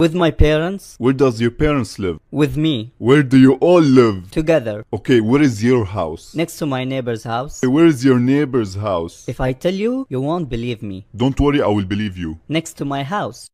With my parents. Where does your parents live? With me. Where do you all live? Together. Okay, where is your house? Next to my neighbor's house. Okay, where is your neighbor's house? If I tell you, you won't believe me. Don't worry, I will believe you. Next to my house.